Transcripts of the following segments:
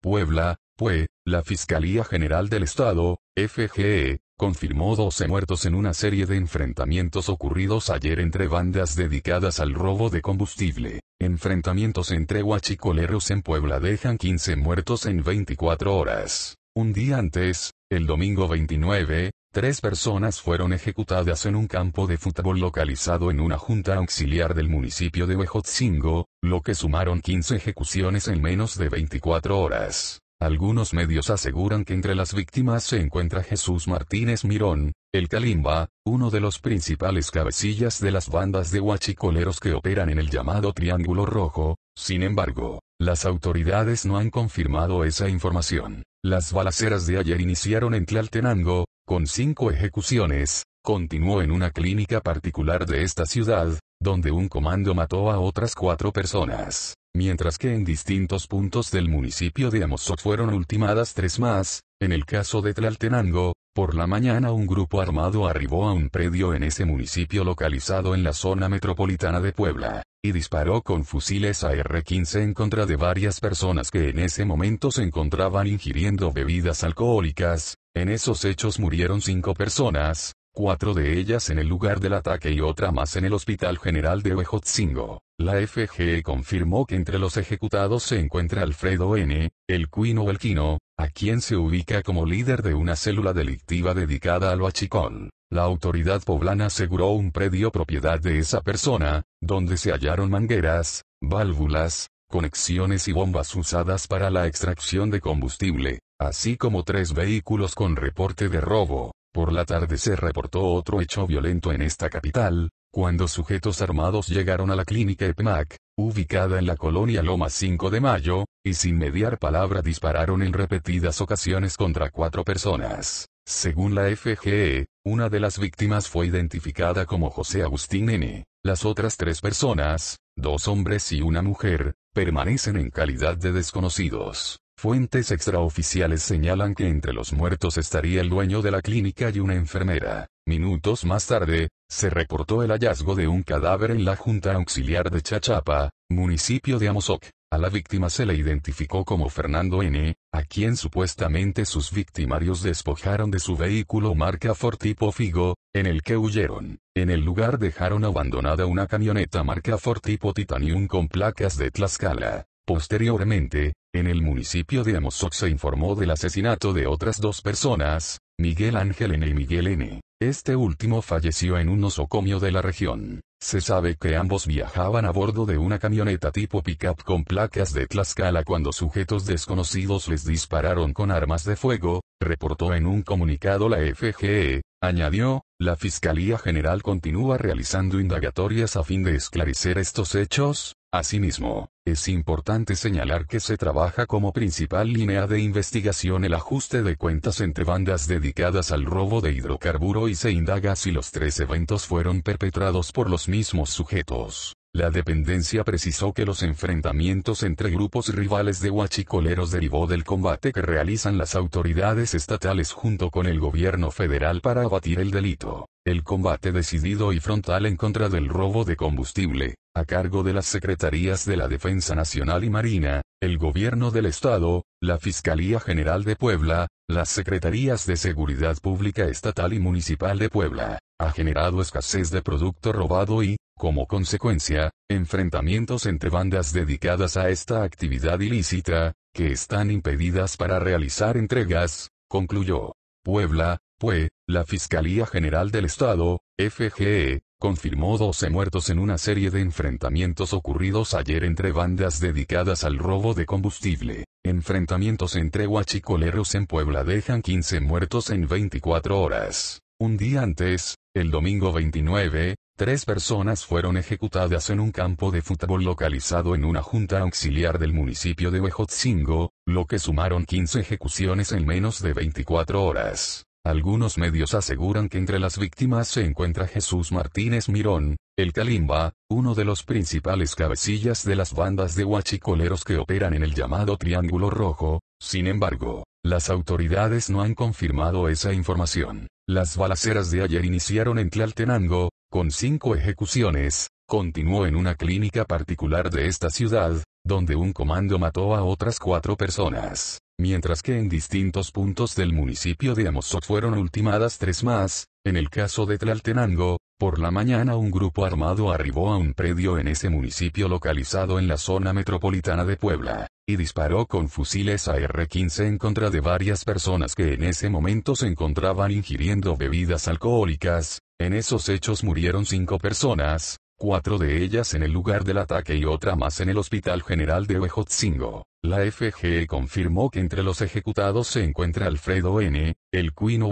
Puebla, Pue, la Fiscalía General del Estado, FGE, confirmó 12 muertos en una serie de enfrentamientos ocurridos ayer entre bandas dedicadas al robo de combustible. Enfrentamientos entre huachicoleros en Puebla dejan 15 muertos en 24 horas. Un día antes, el domingo 29, Tres personas fueron ejecutadas en un campo de fútbol localizado en una junta auxiliar del municipio de Huejotzingo, lo que sumaron 15 ejecuciones en menos de 24 horas. Algunos medios aseguran que entre las víctimas se encuentra Jesús Martínez Mirón, el Calimba, uno de los principales cabecillas de las bandas de huachicoleros que operan en el llamado Triángulo Rojo, sin embargo, las autoridades no han confirmado esa información. Las balaceras de ayer iniciaron en Tlaltenango, con cinco ejecuciones, continuó en una clínica particular de esta ciudad, donde un comando mató a otras cuatro personas, mientras que en distintos puntos del municipio de Amozoc fueron ultimadas tres más, en el caso de Tlaltenango, por la mañana un grupo armado arribó a un predio en ese municipio localizado en la zona metropolitana de Puebla, y disparó con fusiles AR-15 en contra de varias personas que en ese momento se encontraban ingiriendo bebidas alcohólicas, en esos hechos murieron cinco personas, cuatro de ellas en el lugar del ataque y otra más en el Hospital General de Huejotzingo. La FGE confirmó que entre los ejecutados se encuentra Alfredo N., el Cuino quino, a quien se ubica como líder de una célula delictiva dedicada al huachicol. La autoridad poblana aseguró un predio propiedad de esa persona, donde se hallaron mangueras, válvulas, conexiones y bombas usadas para la extracción de combustible así como tres vehículos con reporte de robo. Por la tarde se reportó otro hecho violento en esta capital, cuando sujetos armados llegaron a la clínica EPMAC, ubicada en la colonia Loma 5 de Mayo, y sin mediar palabra dispararon en repetidas ocasiones contra cuatro personas. Según la FGE, una de las víctimas fue identificada como José Agustín N. Las otras tres personas, dos hombres y una mujer, permanecen en calidad de desconocidos. Fuentes extraoficiales señalan que entre los muertos estaría el dueño de la clínica y una enfermera. Minutos más tarde, se reportó el hallazgo de un cadáver en la Junta Auxiliar de Chachapa, municipio de Amozoc. A la víctima se le identificó como Fernando N., a quien supuestamente sus victimarios despojaron de su vehículo marca Ford tipo Figo, en el que huyeron. En el lugar dejaron abandonada una camioneta marca Ford tipo Titanium con placas de Tlaxcala. Posteriormente, en el municipio de Amozoc se informó del asesinato de otras dos personas, Miguel Ángel N. y Miguel N. Este último falleció en un nosocomio de la región. Se sabe que ambos viajaban a bordo de una camioneta tipo pickup con placas de Tlaxcala cuando sujetos desconocidos les dispararon con armas de fuego, reportó en un comunicado la FGE, añadió, la Fiscalía General continúa realizando indagatorias a fin de esclarecer estos hechos, Asimismo, es importante señalar que se trabaja como principal línea de investigación el ajuste de cuentas entre bandas dedicadas al robo de hidrocarburo y se indaga si los tres eventos fueron perpetrados por los mismos sujetos. La dependencia precisó que los enfrentamientos entre grupos rivales de huachicoleros derivó del combate que realizan las autoridades estatales junto con el gobierno federal para abatir el delito. El combate decidido y frontal en contra del robo de combustible, a cargo de las Secretarías de la Defensa Nacional y Marina, el Gobierno del Estado, la Fiscalía General de Puebla, las Secretarías de Seguridad Pública Estatal y Municipal de Puebla, ha generado escasez de producto robado y, como consecuencia, enfrentamientos entre bandas dedicadas a esta actividad ilícita, que están impedidas para realizar entregas, concluyó. Puebla, pues, la Fiscalía General del Estado, FGE, confirmó 12 muertos en una serie de enfrentamientos ocurridos ayer entre bandas dedicadas al robo de combustible. Enfrentamientos entre huachicoleros en Puebla dejan 15 muertos en 24 horas. Un día antes, el domingo 29, tres personas fueron ejecutadas en un campo de fútbol localizado en una junta auxiliar del municipio de Huejotzingo, lo que sumaron 15 ejecuciones en menos de 24 horas. Algunos medios aseguran que entre las víctimas se encuentra Jesús Martínez Mirón, el Calimba, uno de los principales cabecillas de las bandas de huachicoleros que operan en el llamado Triángulo Rojo, sin embargo, las autoridades no han confirmado esa información. Las balaceras de ayer iniciaron en Tlaltenango, con cinco ejecuciones, continuó en una clínica particular de esta ciudad, donde un comando mató a otras cuatro personas, mientras que en distintos puntos del municipio de Amosot fueron ultimadas tres más, en el caso de Tlaltenango, por la mañana un grupo armado arribó a un predio en ese municipio localizado en la zona metropolitana de Puebla, y disparó con fusiles AR-15 en contra de varias personas que en ese momento se encontraban ingiriendo bebidas alcohólicas. En esos hechos murieron cinco personas, cuatro de ellas en el lugar del ataque y otra más en el Hospital General de Huejotzingo. La FGE confirmó que entre los ejecutados se encuentra Alfredo N., el Quino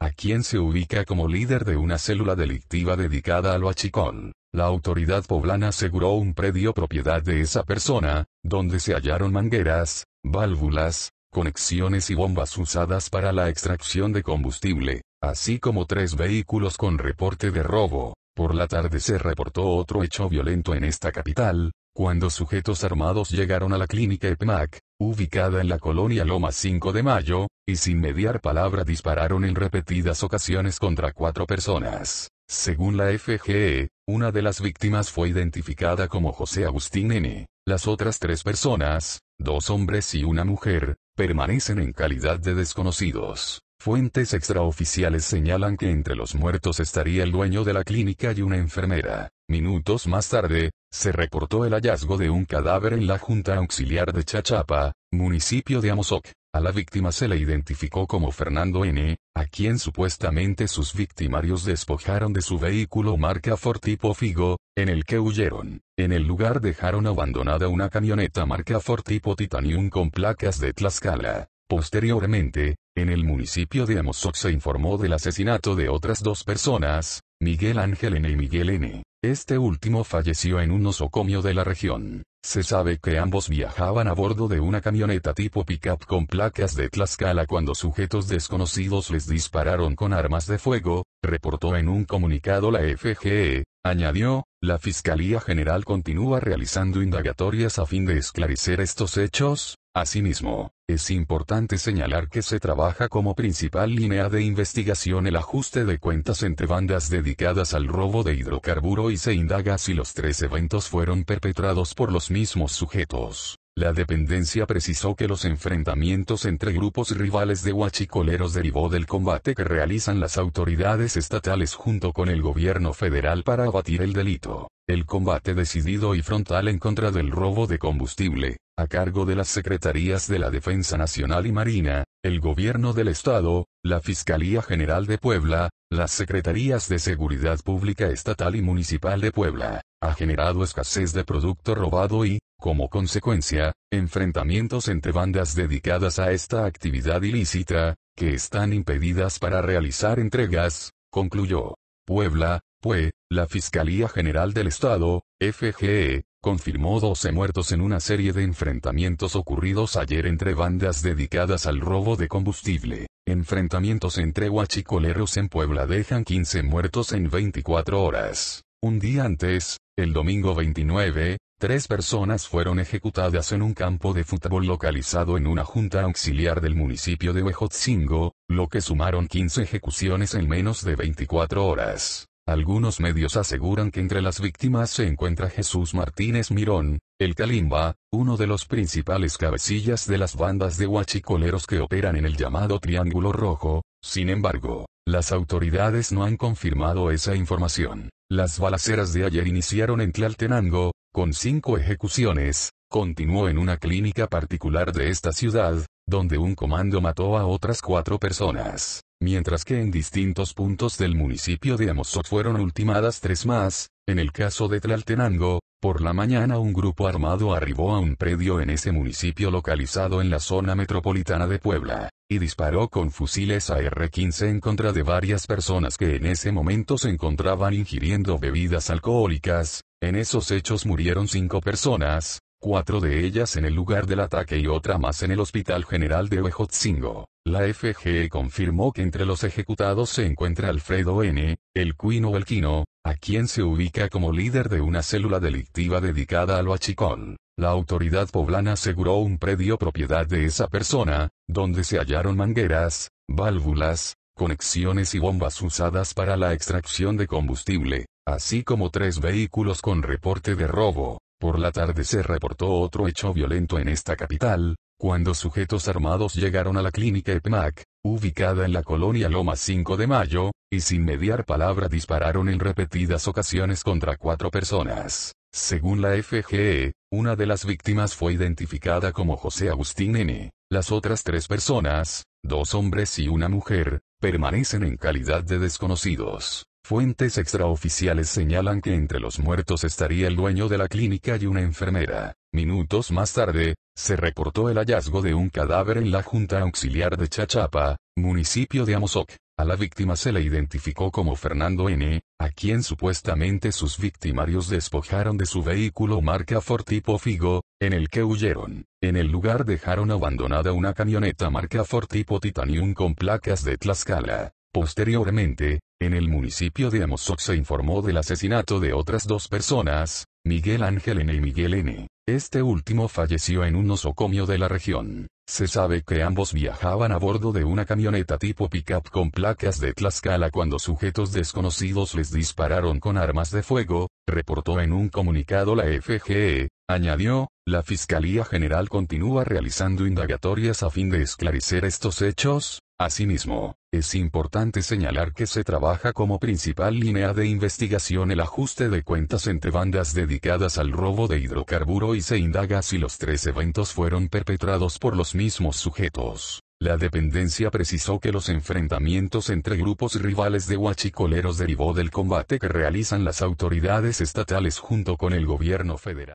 a quien se ubica como líder de una célula delictiva dedicada al huachicol. La autoridad poblana aseguró un predio propiedad de esa persona, donde se hallaron mangueras, válvulas, conexiones y bombas usadas para la extracción de combustible, así como tres vehículos con reporte de robo. Por la tarde se reportó otro hecho violento en esta capital, cuando sujetos armados llegaron a la clínica EPMAC, ubicada en la colonia Loma 5 de Mayo, y sin mediar palabra dispararon en repetidas ocasiones contra cuatro personas. Según la FGE, una de las víctimas fue identificada como José Agustín N. Las otras tres personas, dos hombres y una mujer, permanecen en calidad de desconocidos. Fuentes extraoficiales señalan que entre los muertos estaría el dueño de la clínica y una enfermera. Minutos más tarde, se reportó el hallazgo de un cadáver en la Junta Auxiliar de Chachapa, municipio de Amozoc. A la víctima se le identificó como Fernando N., a quien supuestamente sus victimarios despojaron de su vehículo marca Ford tipo Figo, en el que huyeron. En el lugar dejaron abandonada una camioneta marca Ford tipo Titanium con placas de Tlaxcala. Posteriormente, en el municipio de Amozoc se informó del asesinato de otras dos personas, Miguel Ángel N. y Miguel N. Este último falleció en un osocomio de la región. Se sabe que ambos viajaban a bordo de una camioneta tipo pickup con placas de Tlaxcala cuando sujetos desconocidos les dispararon con armas de fuego, reportó en un comunicado la FGE, añadió, la Fiscalía General continúa realizando indagatorias a fin de esclarecer estos hechos, Asimismo, es importante señalar que se trabaja como principal línea de investigación el ajuste de cuentas entre bandas dedicadas al robo de hidrocarburo y se indaga si los tres eventos fueron perpetrados por los mismos sujetos. La dependencia precisó que los enfrentamientos entre grupos rivales de huachicoleros derivó del combate que realizan las autoridades estatales junto con el gobierno federal para abatir el delito. El combate decidido y frontal en contra del robo de combustible, a cargo de las Secretarías de la Defensa Nacional y Marina, el Gobierno del Estado, la Fiscalía General de Puebla, las Secretarías de Seguridad Pública Estatal y Municipal de Puebla, ha generado escasez de producto robado y, como consecuencia, enfrentamientos entre bandas dedicadas a esta actividad ilícita, que están impedidas para realizar entregas, concluyó. Puebla, PUE, la Fiscalía General del Estado, FGE, confirmó 12 muertos en una serie de enfrentamientos ocurridos ayer entre bandas dedicadas al robo de combustible. Enfrentamientos entre guachicoleros en Puebla dejan 15 muertos en 24 horas. Un día antes, el domingo 29, tres personas fueron ejecutadas en un campo de fútbol localizado en una junta auxiliar del municipio de Huejotzingo, lo que sumaron 15 ejecuciones en menos de 24 horas. Algunos medios aseguran que entre las víctimas se encuentra Jesús Martínez Mirón, el Kalimba, uno de los principales cabecillas de las bandas de huachicoleros que operan en el llamado Triángulo Rojo, sin embargo, las autoridades no han confirmado esa información. Las balaceras de ayer iniciaron en Tlaltenango, con cinco ejecuciones, continuó en una clínica particular de esta ciudad, donde un comando mató a otras cuatro personas mientras que en distintos puntos del municipio de Amozoc fueron ultimadas tres más, en el caso de Tlaltenango, por la mañana un grupo armado arribó a un predio en ese municipio localizado en la zona metropolitana de Puebla, y disparó con fusiles AR-15 en contra de varias personas que en ese momento se encontraban ingiriendo bebidas alcohólicas, en esos hechos murieron cinco personas, cuatro de ellas en el lugar del ataque y otra más en el Hospital General de Huejotzingo. La FGE confirmó que entre los ejecutados se encuentra Alfredo N., el cuino quino, a quien se ubica como líder de una célula delictiva dedicada al huachicol. La autoridad poblana aseguró un predio propiedad de esa persona, donde se hallaron mangueras, válvulas, conexiones y bombas usadas para la extracción de combustible, así como tres vehículos con reporte de robo. Por la tarde se reportó otro hecho violento en esta capital, cuando sujetos armados llegaron a la clínica EPMAC, ubicada en la colonia Loma 5 de Mayo, y sin mediar palabra dispararon en repetidas ocasiones contra cuatro personas. Según la FGE, una de las víctimas fue identificada como José Agustín N. Las otras tres personas, dos hombres y una mujer, permanecen en calidad de desconocidos. Fuentes extraoficiales señalan que entre los muertos estaría el dueño de la clínica y una enfermera. Minutos más tarde, se reportó el hallazgo de un cadáver en la Junta Auxiliar de Chachapa, municipio de Amozoc. A la víctima se le identificó como Fernando N., a quien supuestamente sus victimarios despojaron de su vehículo marca Ford tipo Figo, en el que huyeron. En el lugar dejaron abandonada una camioneta marca Ford tipo Titanium con placas de Tlaxcala. Posteriormente, en el municipio de Amozoc se informó del asesinato de otras dos personas, Miguel Ángel N. y Miguel N. Este último falleció en un nosocomio de la región. Se sabe que ambos viajaban a bordo de una camioneta tipo pickup con placas de Tlaxcala cuando sujetos desconocidos les dispararon con armas de fuego, reportó en un comunicado la FGE, añadió, la Fiscalía General continúa realizando indagatorias a fin de esclarecer estos hechos, Asimismo, es importante señalar que se trabaja como principal línea de investigación el ajuste de cuentas entre bandas dedicadas al robo de hidrocarburo y se indaga si los tres eventos fueron perpetrados por los mismos sujetos. La dependencia precisó que los enfrentamientos entre grupos rivales de huachicoleros derivó del combate que realizan las autoridades estatales junto con el gobierno federal.